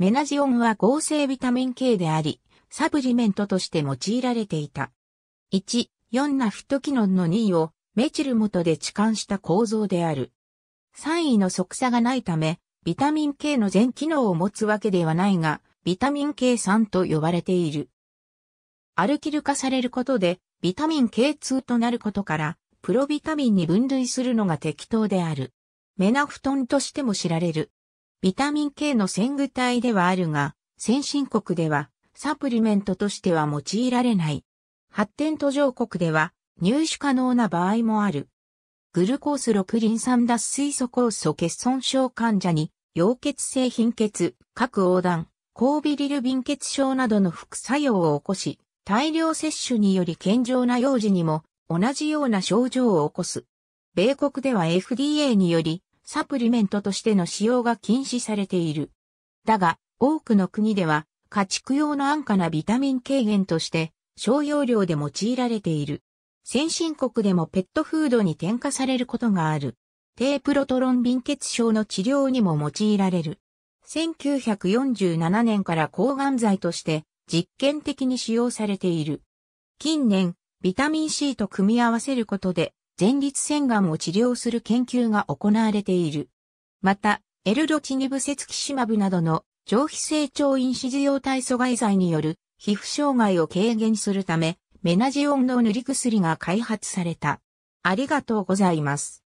メナジオンは合成ビタミン K であり、サプリメントとして用いられていた。1、4ナフトキノンの2位をメチル元で置換した構造である。3位の即差がないため、ビタミン K の全機能を持つわけではないが、ビタミン k 3と呼ばれている。アルキル化されることで、ビタミン K2 となることから、プロビタミンに分類するのが適当である。メナフトンとしても知られる。ビタミン K の先具体ではあるが、先進国ではサプリメントとしては用いられない。発展途上国では入手可能な場合もある。グルコース6リン酸脱水素酵素欠損症患者に、溶血性貧血、各横断、抗ビリル貧血症などの副作用を起こし、大量摂取により健常な幼児にも同じような症状を起こす。米国では FDA によりサプリメントとしての使用が禁止されている。だが、多くの国では、家畜用の安価なビタミン軽減として、小用量で用いられている。先進国でもペットフードに添加されることがある。低プロトロン貧血症の治療にも用いられる。1947年から抗がん剤として実験的に使用されている。近年、ビタミン C と組み合わせることで前立腺がんを治療する研究が行われている。また、エルロチニブセツキシマブなどの上皮成長因子受容体阻害剤による皮膚障害を軽減するため、メナジオンの塗り薬が開発された。ありがとうございます。